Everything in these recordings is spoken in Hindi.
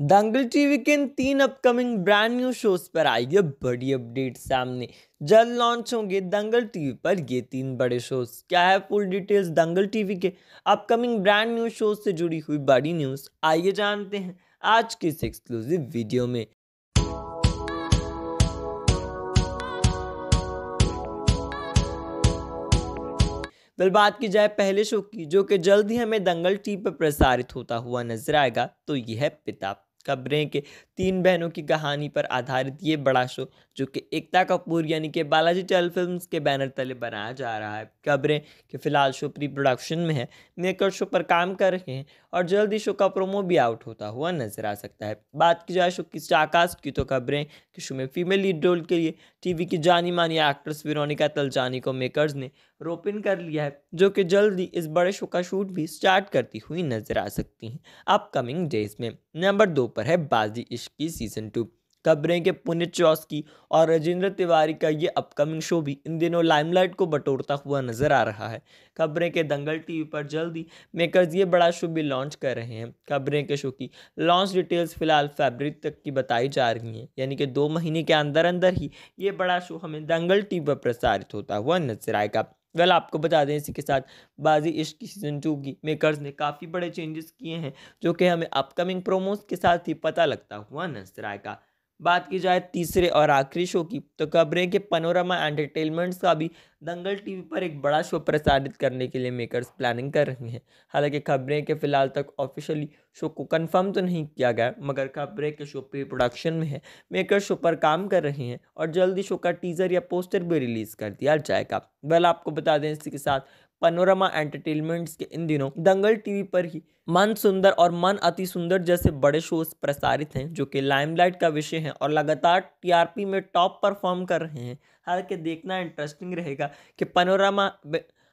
दंगल टीवी के इन तीन अपकमिंग ब्रांड न्यू शोज पर आई है बड़ी अपडेट सामने जल्द लॉन्च होंगे दंगल टीवी पर ये तीन बड़े शोज क्या है फुल डिटेल्स दंगल टीवी के अपकमिंग ब्रांड न्यू शोज से जुड़ी हुई बड़ी न्यूज आइए जानते हैं आज की इस एक्सक्लूसिव वीडियो में वेल बात की जाए पहले शो की जो कि जल्द ही हमें दंगल टीवी पर प्रसारित होता हुआ नजर आएगा तो यह है पिता खबरें के तीन बहनों की कहानी पर आधारित ये बड़ा शो जो कि एकता कपूर यानी कि बालाजी टेल फिल्म के बैनर तले बनाया जा रहा है खबरें कि फिलहाल शो प्री प्रोडक्शन में है मेकर शो पर काम कर रहे हैं और जल्द ही शो का प्रोमो भी आउट होता हुआ नजर आ सकता है बात की जाए शो की स्टारकास्ट की तो खबरें कि शो में फीमेल लीड रोल के लिए टीवी की जानी मानी एक्ट्रेस विरोनिका तलजानी को मेकर्स ने रोपिन कर लिया है जो कि जल्दी इस बड़े शो का शूट भी स्टार्ट करती हुई नजर आ सकती हैं अपकमिंग डेज में नंबर दो ऊपर है बाजी इश्क की सीजन टू खबरें के पुनित चौस की और राजेंद्र तिवारी का ये अपकमिंग शो भी इन दिनों लाइमलाइट को बटोरता हुआ नजर आ रहा है खबरें के दंगल टीवी पर जल्द ही मेकर्स ये बड़ा शो भी लॉन्च कर रहे हैं खबरें के शो की लॉन्च डिटेल्स फिलहाल फैब्रिक तक की बताई जा रही हैं यानी कि दो महीने के अंदर अंदर ही ये बड़ा शो हमें दंगल टीवी पर प्रसारित होता हुआ नजर आएगा वेल आपको बता दें इसी के साथ बाजी इश्क की सीज़न टू की मेकर्स ने काफ़ी बड़े चेंजेस किए हैं जो कि हमें अपकमिंग प्रोमोज के साथ ही पता लगता हुआ नजर आएगा बात की जाए तीसरे और आखिरी शो की तो खबरें के पनोरमा एंटरटेनमेंट्स का भी दंगल टीवी पर एक बड़ा शो प्रसारित करने के लिए मेकर्स प्लानिंग कर रहे हैं हालांकि खबरें के फिलहाल तक ऑफिशियली शो को कंफर्म तो नहीं किया गया मगर खबरें के शो प्री प्रोडक्शन में है मेकर शो पर काम कर रहे हैं और जल्दी शो का टीजर या पोस्टर भी रिलीज़ कर दिया जाएगा बल आपको बता दें इसी के साथ पनोरमा एंटरटेनमेंट्स के इन दिनों दंगल टीवी पर ही मन सुंदर और मन अति सुंदर जैसे बड़े शोज प्रसारित हैं जो कि लाइमलाइट का विषय हैं और लगातार टीआरपी में टॉप परफॉर्म कर रहे हैं हालांकि देखना इंटरेस्टिंग रहेगा कि पनोरमा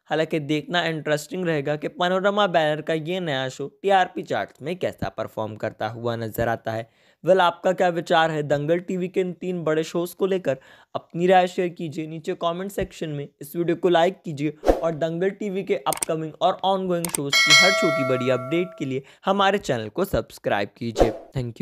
हालांकि देखना इंटरेस्टिंग रहेगा कि पनोरमा बैनर का ये नया शो टीआरपी चार्ट्स में कैसा परफॉर्म करता हुआ नजर आता है वेल आपका क्या विचार है दंगल टीवी के इन तीन बड़े शोज़ को लेकर अपनी राय शेयर कीजिए नीचे कमेंट सेक्शन में इस वीडियो को लाइक कीजिए और दंगल टीवी के अपकमिंग और ऑनगोइंग शोज़ की हर छोटी बड़ी अपडेट के लिए हमारे चैनल को सब्सक्राइब कीजिए थैंक यू